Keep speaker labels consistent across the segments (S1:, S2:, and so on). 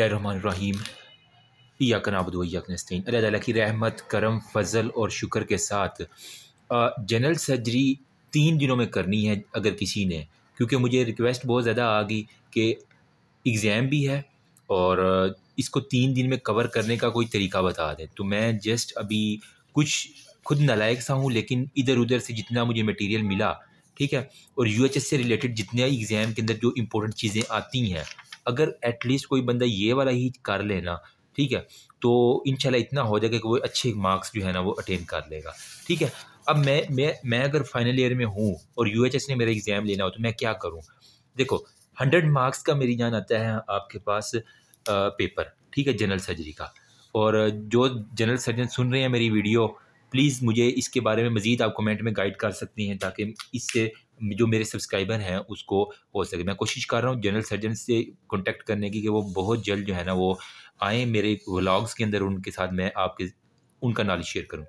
S1: बसमीम याक नाबुदयाकनस्तीन अल्लाह ताली की रहमत करम फ़ज़ल और शुक्र के साथ जनरल सर्जरी तीन दिनों में करनी है अगर किसी ने क्योंकि मुझे रिक्वेस्ट बहुत ज़्यादा आ गई कि एग्ज़ाम भी है और इसको तीन दिन में कवर करने का कोई तरीका बता दें तो मैं जस्ट अभी कुछ खुद नलायक सा हूँ लेकिन इधर उधर से जितना मुझे मटीरियल मिला ठीक है और यू से रिलेटेड जितने एग्ज़ाम के अंदर जो इम्पोर्टेंट चीज़ें आती हैं अगर एटलीस्ट कोई बंदा ये वाला ही कर लेना ठीक है तो इन इतना हो जाएगा कि वो अच्छे मार्क्स जो है ना वो अटेंड कर लेगा ठीक है अब मैं मैं मैं अगर फाइनल ईयर में हूँ और यू ने मेरा एग्ज़ाम लेना हो तो मैं क्या करूँ देखो हंड्रेड मार्क्स का मेरी जान आता है आपके पास पेपर ठीक है जनरल सर्जरी का और जो जनरल सर्जन सुन रहे हैं मेरी वीडियो प्लीज़ मुझे इसके बारे में मज़ीद आप कमेंट में गाइड कर सकती हैं ताकि इससे जो मेरे सब्सक्राइबर हैं उसको हो सके मैं कोशिश कर रहा हूँ जनरल सर्जन से कॉन्टेक्ट करने की कि वो बहुत जल्द जो है ना वो आए मेरे व्लॉग्स के अंदर उनके साथ मैं आपके उनका नॉलेज शेयर करूँ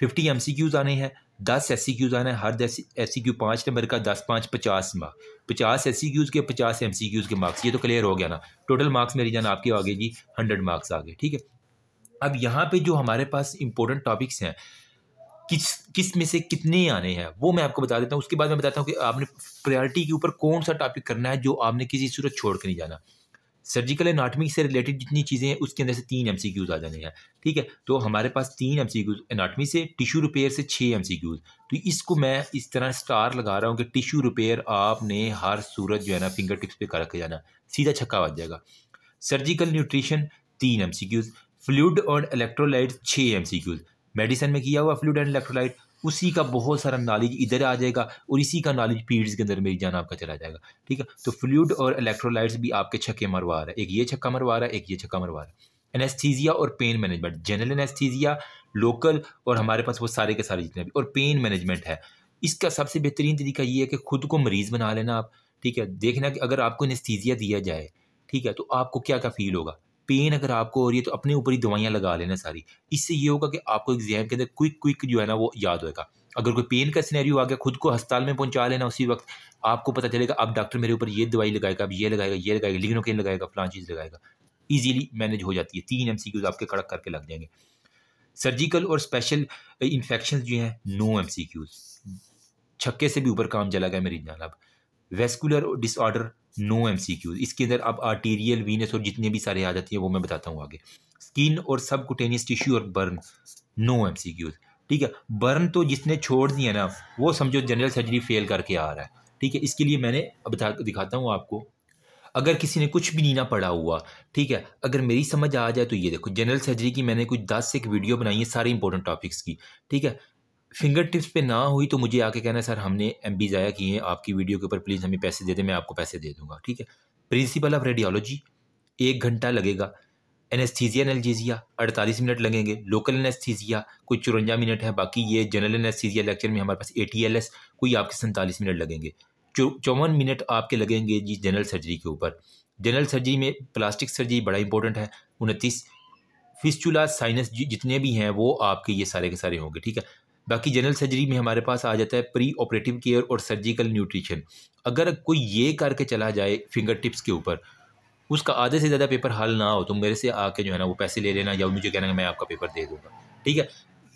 S1: फिफ्टी एम सी क्यूज़ आने हैं दस एस सी क्यूज़ आने हैं हर दस एस सी क्यू पाँच नंबर का दस पाँच पचास मार्क पचास एस सी क्यूज़ के पचास एम सी क्यूज़ के मार्क्स ये तो क्लियर हो गया ना टोटल मार्क्स मेरी जान आपके आगे जी हंड्रेड मार्क्स आ गए ठीक है अब यहाँ पे जो हमारे पास इंपॉर्टेंट टॉपिक्स हैं किस किस में से कितने आने हैं वो मैं आपको बता देता हूँ उसके बाद मैं बताता हूँ कि आपने प्रायोरिटी के ऊपर कौन सा टॉपिक करना है जो आपने किसी सूरत छोड़ के नहीं जाना सर्जिकल एनाटमी से रिलेटेड जितनी चीज़ें हैं उसके अंदर से तीन एम सी क्यूज़ आ जाने हैं ठीक है तो हमारे पास तीन एम सी क्यूज़ एनाटमी से टिश्यू रिपेयर से छः एम सी क्यूज़ तो इसको मैं इस तरह स्टार लगा रहा हूँ कि टिश्यू रिपेयर आपने हर सूरत जो है ना फिंगर टिप्स पर कर रखे जाना सीधा छक्का बच जाएगा सर्जिकल न्यूट्रिशन तीन एम सी क्यूज़ फ्लूड और इलेक्ट्रोलाइट छः एम सी क्यूज़ मेडिसिन में किया हुआ फ्लूड एंड इलेक्ट्रोलाइट उसी का बहुत सारा नॉलेज इधर आ जाएगा और इसी का नॉलेज पीड्स के अंदर मेरी जान आपका चला जाएगा ठीक है तो फ्लूड और इलेक्ट्रोलाइट्स भी आपके छक्के मरवा रहा है एक ये छक्का मरवा रहा है एक ये छक्का मरवा रहा है एनेस्थीजिया और pain management general anaesthesia local और हमारे पास वो सारे के सारे जितने भी और पेन मैनेजमेंट है इसका सबसे बेहतरीन तरीका ये है कि खुद को मरीज़ बना लेना आप ठीक है देखना कि अगर आपको एनेस्थीजिया दिया जाए ठीक है तो आपको क्या क्या फील होगा पेन अगर आपको हो रही है तो अपने ऊपर ही दवाइयाँ लगा लेना सारी इससे ये होगा कि आपको एग्जाम के अंदर क्विक क्विक जो है ना वो याद होगा अगर कोई पेन का सिनेरियो आ गया खुद को अस्पताल में पहुंचा लेना उसी वक्त आपको पता चलेगा अब डॉक्टर मेरे ऊपर ये दवाई लगाएगा अब ये लगाएगा ये लगाएगा के लगाएगा फलां चीज़ लगाएगा ईजिली मैनेज हो जाती है तीन एम सी क्यूज आपके कड़क करके लग जाएंगे सर्जिकल और स्पेशल इन्फेक्शन uh, जो हैं नो एम सी क्यूज़ छक्के से भी ऊपर काम चला गया मेरी जान अब वेस्कुलर डिसऑर्डर नो एम इसके अंदर अब आर्टीरियल वीनस और जितने भी सारे आ जाती हैं वो मैं बताता हूँ आगे स्किन और सब कुटेनियस टिश्यू और बर्न नो एम ठीक है बर्न तो जिसने छोड़ दिया ना वो समझो जनरल सर्जरी फेल करके आ रहा है ठीक है इसके लिए मैंने बता दिखाता हूँ आपको अगर किसी ने कुछ भी नहीं ना पढ़ा हुआ ठीक है अगर मेरी समझ आ जाए तो ये देखो जनरल सर्जरी की मैंने कुछ दस एक वीडियो बनाई है सारे इंपॉर्टेंट टॉपिक्स की ठीक है फिंगर टिप्स पे ना हुई तो मुझे आके कहना सर हमने एम बी ज़ाया किए हैं आपकी वीडियो के ऊपर प्लीज़ हमें पैसे दे दें मैं आपको पैसे दे दूँगा ठीक है प्रिंसिपल ऑफ रेडियोलॉजी एक घंटा लगेगा एनेस्थीजिया एनलजीजिया अड़तालीस मिनट लगेंगे लोकल एनेस्थीजिया कोई चुरंजा मिनट है बाकी ये जनरल एनेस्थीजिया लेक्चर में हमारे पास ए टी एल एस कोई आपके सैंतालीस मिनट लगेंगे चौवन मिनट आपके लगेंगे जी जनरल सर्जरी के ऊपर जनरल सर्जरी में प्लास्टिक सर्जरी बड़ा इंपॉर्टेंट है उनतीस फिस्चुला साइनस जितने भी हैं वो आपके ये सारे के सारे होंगे ठीक है बाकी जनरल सर्जरी में हमारे पास आ जाता है प्री ऑपरेटिव केयर और सर्जिकल न्यूट्रिशन अगर कोई ये करके चला जाए फिंगर टिप्स के ऊपर उसका आधे से ज़्यादा पेपर हल ना हो तो मेरे से आके जो है ना वो पैसे ले लेना या मुझे कहना मैं आपका पेपर दे दूँगा ठीक है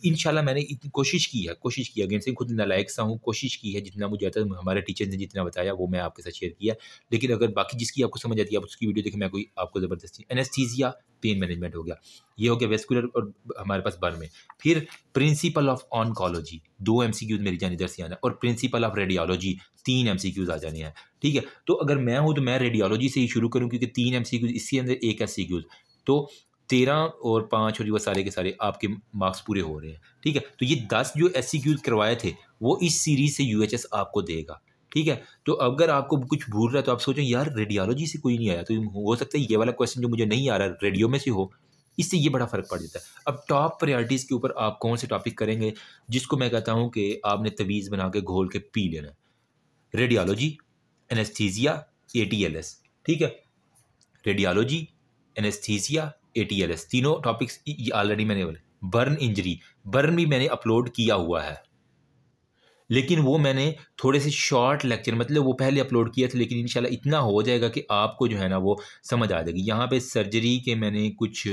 S1: इन मैंने इतनी कोशिश की है कोशिश की अगेन से खुद नालायक सा हूँ कोशिश की है जितना मुझे आता है हमारे टीचर ने जितना बताया वो मैं आपके साथ शेयर किया लेकिन अगर बाकी जिसकी आपको समझ आती है आप उसकी वीडियो देखें मैं कोई आपको ज़बरदस्ती एनेस्थीजिया पेन मैनेजमेंट हो गया ये हो गया वेस्कुलर और हमारे पास बर्न में फिर प्रिंसिपल ऑफ ऑनकोलॉजी दो एम सी क्यूज़ मेरी जान इधर से आना और प्रिंसिपल ऑफ रेडियोलॉजी तीन एम सी क्यूज आ जाने हैं ठीक है तो अगर मैं हूँ तो मैं रेडियोलॉजी से ही शुरू करूँ क्योंकि तीन एम सी क्यूज इसके अंदर एक एम सी क्यूज़ तो तेरह और पाँच और ये सारे के सारे आपके मार्क्स पूरे हो रहे हैं ठीक है तो ये दस जो एस सी क्यूज करवाए थे वो इस सीरीज से यू एच एस आपको देगा ठीक है तो अगर आपको कुछ भूल रहा है तो आप सोचें यार रेडियोलॉजी से कोई नहीं आया तो हो सकता है ये वाला क्वेश्चन जो मुझे नहीं आ रहा रेडियो में से हो इससे ये बड़ा फ़र्क पड़ जाता है अब टॉप प्रायोरिटीज़ के ऊपर आप कौन से टॉपिक करेंगे जिसको मैं कहता हूँ कि आपने तवीज़ बना के घोल के पी लेना है रेडियोलॉजी एनेस्थीजिया ए ठीक है radiology anaesthesia A T L S तीनों टॉपिक्स ऑलरेडी मैंने बोले बर्न इंजरी बर्न भी मैंने अपलोड किया हुआ है लेकिन वो मैंने थोड़े से शॉर्ट लेक्चर मतलब वो पहले अपलोड किया था लेकिन इंशाल्लाह इतना हो जाएगा कि आपको जो है ना वो समझ आ जाएगी यहाँ पे सर्जरी के मैंने कुछ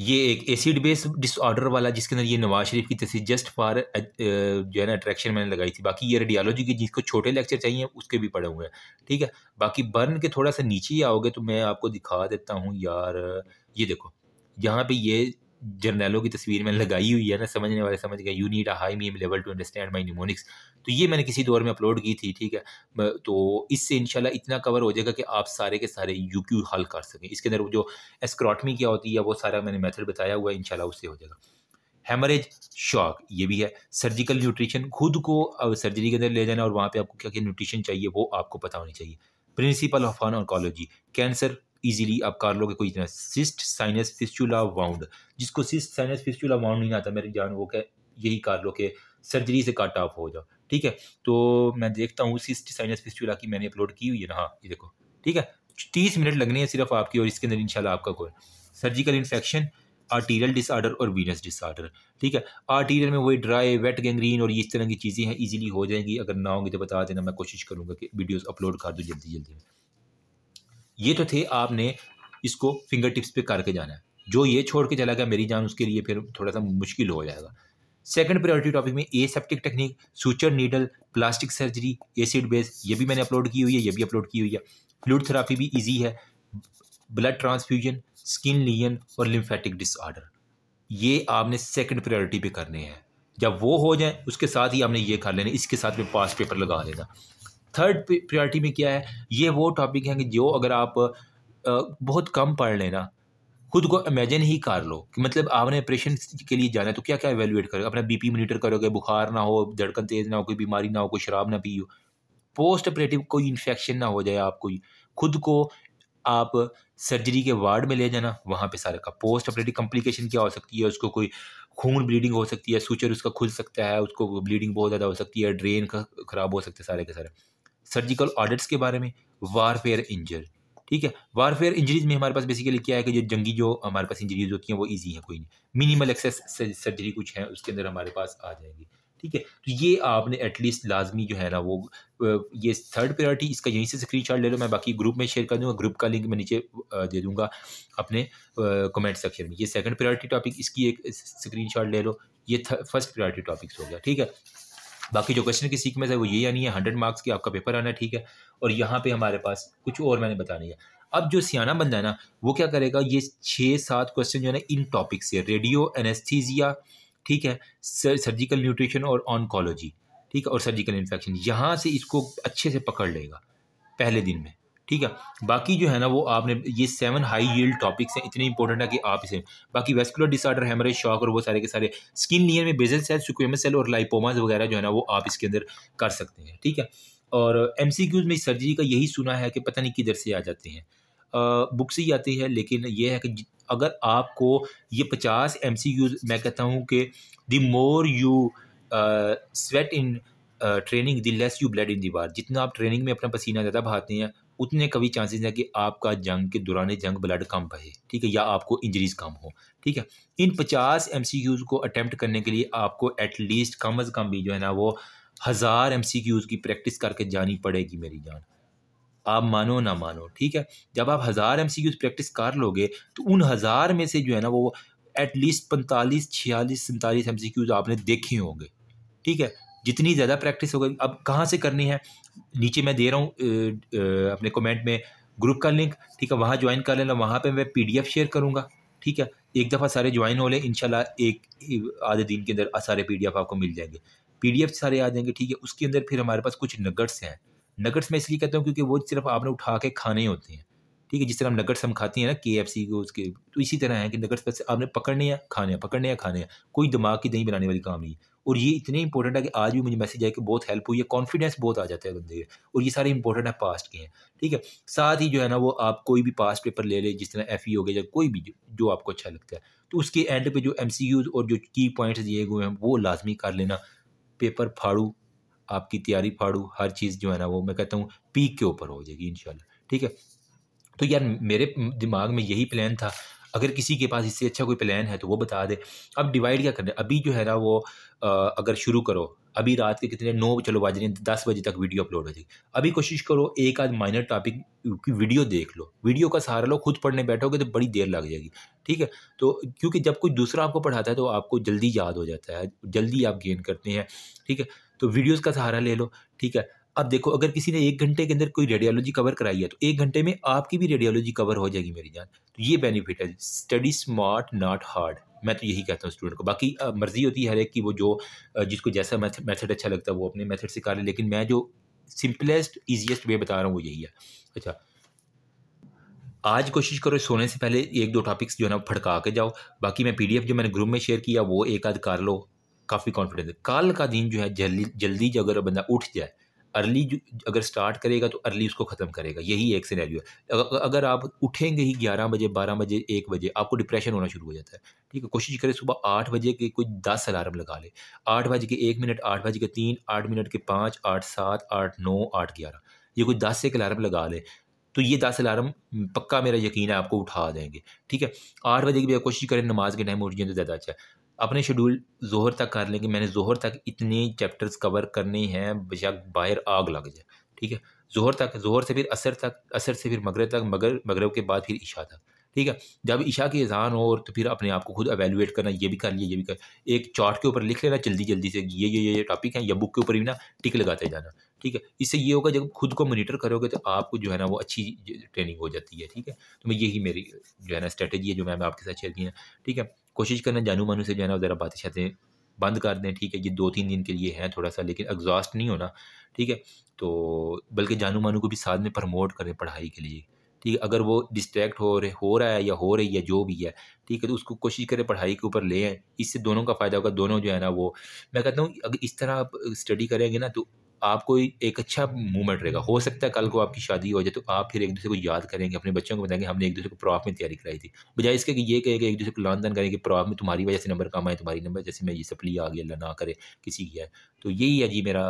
S1: ये एक एसिड बेस डिसऑर्डर वाला जिसके अंदर ये नवाज शरीफ की तस्वीर जस्ट फॉर जो है ना अट्रैक्शन मैंने लगाई थी बाकी ये रेडियोलॉजी की जिसको छोटे लेक्चर चाहिए उसके भी पड़े हुए हैं ठीक है बाकी बर्न के थोड़ा सा नीचे ही आओगे तो मैं आपको दिखा देता हूँ यार ये देखो यहाँ पे ये जर्नैलों की तस्वीर मैंने लगाई हुई है ना समझने वाले समझ गए you need a high meme level to understand my mnemonics तो ये मैंने किसी दौर में अपलोड की थी ठीक है तो इससे इनशाला इतना कवर हो जाएगा कि आप सारे के सारे यू क्यू हल कर सकें इसके अंदर जो एस्क्रॉटमी क्या होती है वो सारा मैंने मैथड बताया हुआ है इनशाला उससे हो जाएगा हेमरेज शॉक ये भी है सर्जिकल न्यूट्रिशन खुद को सर्जरी के अंदर ले जाना और वहाँ पे आपको क्या क्या न्यूट्रिशन चाहिए वो आपको पता होनी चाहिए principle of on oncology cancer easily आप कर लोगे कोई इतना सिस्ट साइनस फिस्टूला वाउंड जिसको सिस्ट साइनस फिस्टूला वाउंड नहीं आता मेरी जान वो क्या यही कर लो कि सर्जरी से काट ऑफ हो जाओ ठीक है तो मैं देखता हूँ सिस्ट साइनस फिस्टूला की मैंने अपलोड की हुई है ना हाँ ये देखो ठीक है तीस मिनट लगने हैं सिर्फ आपकी और इसके अंदर इनशाला आपका कोई सर्जिकल इन्फेक्शन आर्टीरियल डिसऑर्डर और वीनस डिसऑर्डर ठीक है आर्टीरियल में वही ड्राई वेट गैंग्रीन और इस तरह की चीज़ें हैं इजीली हो जाएंगी अगर ना होंगी तो बता देना मैं कोशिश करूँगा कि वीडियोस अपलोड कर दूँ जल्दी जल्दी ये तो थे आपने इसको फिंगर टिप्स पे करके जाना है जो ये छोड़ के चला गया मेरी जान उसके लिए फिर थोड़ा सा मुश्किल हो जाएगा सेकंड प्रायोरिटी टॉपिक में aseptic technique suture needle plastic surgery acid base ये भी मैंने अपलोड की हुई है ये भी अपलोड की हुई है फ्लूड थेरापी भी ईजी है ब्लड ट्रांसफ्यूजन स्किन लीजन और लिम्फेटिक डिसऑर्डर ये आपने सेकंड प्रायोरिटी पे करने हैं जब वो हो जाए उसके साथ ही आपने ये कर लेना इसके साथ में पास पेपर लगा लेना थर्ड प्रायोरिटी में क्या है ये वो टॉपिक हैं कि जो अगर आप बहुत कम पढ़ लेना खुद को इमेजिन ही कर लो कि मतलब आपने ऑपरेशन के लिए जाना है तो क्या क्या एवेलुएट करोगे अपना बीपी मॉनिटर करोगे बुखार ना हो धड़कन तेज़ ना हो कोई बीमारी ना हो कोई शराब ना पी हो पोस्ट ऑपरेटिव कोई इन्फेक्शन ना हो जाए आपको खुद को आप सर्जरी के वार्ड में ले जाना वहाँ पे सारे का पोस्ट ऑपरेटिव कम्प्लिकेशन क्या हो सकती है उसको कोई खून ब्लीडिंग हो सकती है सूचर उसका खुल सकता है उसको ब्लीडिंग बहुत ज़्यादा हो सकती है ड्रेन का ख़राब हो सकता है सारे के सारे सर्जिकल ऑडिट्स के बारे में वारफेयर इंजर ठीक है वारफेयर इंजरीज में हमारे पास बेसिकली क्या है कि जो जंगी जो हमारे पास इंजरीज होती हैं वो ईजी है कोई नहीं मिनिमल एक्सेस सर्जरी कुछ है उसके अंदर हमारे पास आ जाएंगे ठीक है तो ये आपने एटलीस्ट लाजमी जो है ना वो ये थर्ड प्रायोरिटी इसका यहीं से स्क्रीन ले लो मैं बाकी ग्रुप में शेयर कर दूंगा ग्रुप का लिंक मैं नीचे दे दूंगा अपने कमेंट सेक्शन में ये सेकंड प्रायोरिटी टॉपिक इसकी एक स्क्रीन ले लो ये फर्स्ट प्रायोरिटी टॉपिक्स हो गया ठीक है बाकी जो क्वेश्चन की सीख में है वो ये यानी है हंड्रेड मार्क्स की आपका पेपर आना ठीक है और यहाँ पे हमारे पास कुछ और मैंने नहीं है अब जो सियाना बंदा है ना वो क्या करेगा ये छः सात क्वेश्चन जो है ना इन टॉपिक से रेडियो एनेस्थीजिया ठीक है सर्जिकल न्यूट्रिशन और ऑनकोलॉजी ठीक है और सर्जिकल इन्फेक्शन यहाँ से इसको अच्छे से पकड़ लेगा पहले दिन में ठीक है बाकी जो है ना वो आपने ये सेवन हाई यील टॉपिक्स हैं इतने इंपॉर्टेंट है कि आप इसे बाकी वेस्कुलर डिसऑर्डर हैमरे शॉक और वो सारे के सारे स्किन लियर में बेजल सेल सुक्वेमस सेल और लाइपोमास वगैरह जो है ना वो आप इसके अंदर कर सकते हैं ठीक है और एम में सर्जरी का यही सुना है कि पता नहीं किधर से आ जाते हैं बुक से ही आती है लेकिन यह है कि अगर आपको ये पचास एम मैं कहता हूँ कि the more you sweat in training the less you bleed in the war जितना आप ट्रेनिंग में अपना पसीना ज़्यादा बहाते हैं उतने कभी चांसेस हैं कि आपका जंग के दौरान जंग ब्लड कम बहे ठीक है या आपको इंजरीज कम हो ठीक है इन पचास एम सी क्यूज़ को अटैम्प्ट करने के लिए आपको एटलीस्ट कम अज़ कम भी जो है ना वो हज़ार एम सी क्यूज़ की प्रैक्टिस करके जानी पड़ेगी मेरी जान आप मानो ना मानो ठीक है जब आप हज़ार एम सी क्यूज़ प्रैक्टिस कर लोगे तो उन हज़ार में से जो है ना वो एटलीस्ट पैंतालीस छियालीस सैंतालीस एम सी क्यूज़ आपने देखे होंगे ठीक है जितनी ज़्यादा प्रैक्टिस होगी अब कहाँ से करनी है नीचे मैं दे रहा हूँ अपने कमेंट में ग्रुप का लिंक ठीक है वहाँ ज्वाइन कर लेना वहाँ पे मैं पीडीएफ शेयर करूँगा ठीक है एक दफ़ा सारे ज्वाइन हो लें इनशाला एक आधे दिन के अंदर सारे पी आपको मिल जाएंगे पी सारे आ जाएंगे ठीक है उसके अंदर फिर हमारे पास कुछ नगट्स हैं नगट्स मैं इसलिए कहता हूँ क्योंकि वो सिर्फ आपने उठा के खाने होते हैं ठीक है जिस तरह हम नगट्स हम खाते हैं ना के एफ सी को उसके तो इसी तरह है कि नगट्स आपने पकड़ने या खाने हैं पकड़ने या खाने हैं कोई दिमाग की दही बनाने वाली काम नहीं है और ये इतने इंपॉर्टेंट है कि आज भी मुझे मैसेज आया कि बहुत हेल्प हुई है कॉन्फिडेंस बहुत आ जाता है बंदे के और ये सारे इंपॉर्टेंट है पास्ट के हैं ठीक है साथ ही जो है ना वो आप कोई भी पास्ट पेपर ले लें जिस तरह एफ ई e हो गया या कोई भी जो आपको अच्छा लगता है तो उसके एंड पे जो एम और जो की पॉइंट्स दिए हुए हैं वो लाजमी कर लेना पेपर फाड़ू आपकी तैयारी फाड़ू हर चीज़ जो है ना वो मैं कहता हूँ पीक के ऊपर हो जाएगी इन ठीक है तो यार मेरे दिमाग में यही प्लान था अगर किसी के पास इससे अच्छा कोई प्लान है तो वो बता दे अब डिवाइड क्या करना अभी जो है ना वो अगर शुरू करो अभी रात के कितने नौ चलो बज रहे दस बजे तक वीडियो अपलोड हो जाएगी अभी कोशिश करो एक आध माइनर टॉपिक की वीडियो देख लो वीडियो का सहारा लो खुद पढ़ने बैठोगे तो बड़ी देर लग जाएगी ठीक है तो क्योंकि जब कोई दूसरा आपको पढ़ाता है तो आपको जल्दी याद हो जाता है जल्दी आप गेन करते हैं ठीक है तो वीडियोज़ का सहारा ले लो ठीक है अब देखो अगर किसी ने एक घंटे के अंदर कोई रेडियोलॉजी कवर कराई है तो एक घंटे में आपकी भी रेडियोलॉजी कवर हो जाएगी मेरी जान तो ये बेनिफिट है स्टडी स्मार्ट नॉट हार्ड मैं तो यही कहता हूँ स्टूडेंट को बाकी मर्ज़ी होती है हर एक की वो जो जिसको जैसा मैथड अच्छा लगता है वो अपने मैथड से कर ले लेकिन मैं जो सिंपलेस्ट ईजिएस्ट वे बता रहा हूँ वो यही है अच्छा आज कोशिश करो सोने से पहले एक दो टॉपिक्स जो है ना फटका के जाओ बाकी मैं पीडीएफ जो मैंने ग्रुप में शेयर किया वो एक आध कर लो काफ़ी कॉन्फिडेंस है कल का दिन जो है जल्दी जल्दी जो अगर बंदा उठ जाए अर्ली अगर स्टार्ट करेगा तो अर्ली उसको ख़त्म करेगा यही एक सिनेरियो है अगर आप उठेंगे ही ग्यारह बजे बारह बजे एक बजे आपको डिप्रेशन होना शुरू हो जाता है ठीक है कोशिश करें सुबह आठ बजे के कोई दस अलार्म लगा ले आठ बजे के एक मिनट आठ बजे के तीन आठ मिनट के पाँच आठ सात आठ नौ आठ ग्यारह ये कोई दस एक अलार्म लगा लें तो ये दस अलार्म पक्का मेरा यकीन है आपको उठा देंगे ठीक है आठ बजे की भी कोशिश करें नमाज के टाइम उठ जाए तो ज़्यादा अच्छा है अपने शेड्यूल जोहर तक कर लें कि मैंने जोहर तक इतने चैप्टर्स कवर करने हैं बेशक बाहर आग लग जाए ठीक है जोहर तक जोहर से फिर असर तक असर से फिर मगरब तक मगर मगरब के बाद फिर ईशा तक ठीक है जब ईशा की अजान हो और तो फिर अपने आप को खुद अवेलुएट करना ये भी कर लिया ये भी कर एक चार्ट के ऊपर लिख लेना जल्दी जल्दी से ये ये ये टॉपिक है या बुक के ऊपर भी ना टिक लगाते जाना ठीक है इससे ये होगा जब खुद को मोनिटर करोगे तो आपको जो है ना वो अच्छी ट्रेनिंग हो जाती है ठीक है तो मैं यही मेरी जो है ना स्ट्रेटेजी है जो मैं आपके साथ शेयर की है ठीक है कोशिश करना जानू मानू से जो है ना ज़रा बातें शातें बंद कर दें ठीक है ये दो तीन दिन के लिए हैं थोड़ा सा लेकिन एग्जॉस्ट नहीं होना ठीक है तो बल्कि जानू मानू को भी साथ में प्रमोट करें पढ़ाई के लिए ठीक है अगर वो डिस्ट्रैक्ट हो रहे हो रहा है या हो रही है जो भी है ठीक है तो उसको कोशिश करें पढ़ाई के ऊपर ले आए इससे दोनों का फ़ायदा होगा दोनों जो है ना वो मैं कहता हूँ अगर इस तरह आप स्टडी करेंगे ना तो आपको एक अच्छा मूवमेंट रहेगा हो सकता है कल को आपकी शादी हो जाए तो आप फिर एक दूसरे को याद करेंगे अपने बच्चों को बताएंगे हमने एक दूसरे को प्रॉफ में तैयारी कराई थी बजाय इसके कि ये कहे कि एक दूसरे को लानदान दान कि प्रॉफ में तुम्हारी वजह से नंबर कम आए तुम्हारी नंबर जैसे मैं ये सप्ली आ गया ना करे किसी की है तो यही है जी मेरा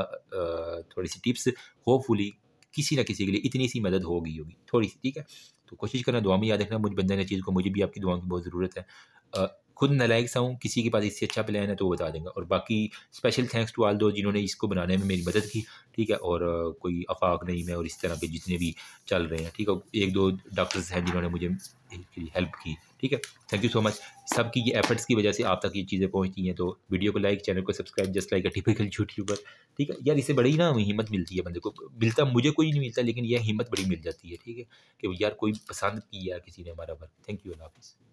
S1: थोड़ी सी टिप्स होपफुली किसी ना किसी के लिए इतनी सी मदद हो गई होगी थोड़ी सी ठीक है तो कोशिश करना दुआ में याद रखना मुझे बंदा ने चीज़ को मुझे भी आपकी दुआ की बहुत ज़रूरत है खुद नलायक सा हूँ किसी के पास इससे अच्छा प्लान है तो वो बता देंगे और बाकी स्पेशल थैंक्स टू आल दो जिन्होंने इसको बनाने में मेरी मदद की ठीक है और कोई अफाक नहीं मैं और इस तरह के जितने भी चल रहे हैं ठीक है एक दो डॉक्टर्स हैं जिन्होंने मुझे हेल्प की ठीक है थैंक यू सो मच सबकी ये एफर्ट्स की वजह से आप तक ये चीज़ें पहुँचती हैं तो वीडियो को लाइक चैनल को subscribe just like a typical YouTuber ठीक है यार इससे बड़ी ना हिम्मत मिलती है बंदे को मिलता मुझे कोई नहीं मिलता लेकिन यह हिम्मत बड़ी मिल जाती है ठीक है कि यार कोई पसंद किया किसी ने हमारा वर्क थैंक यू अल्लाह हाफिज़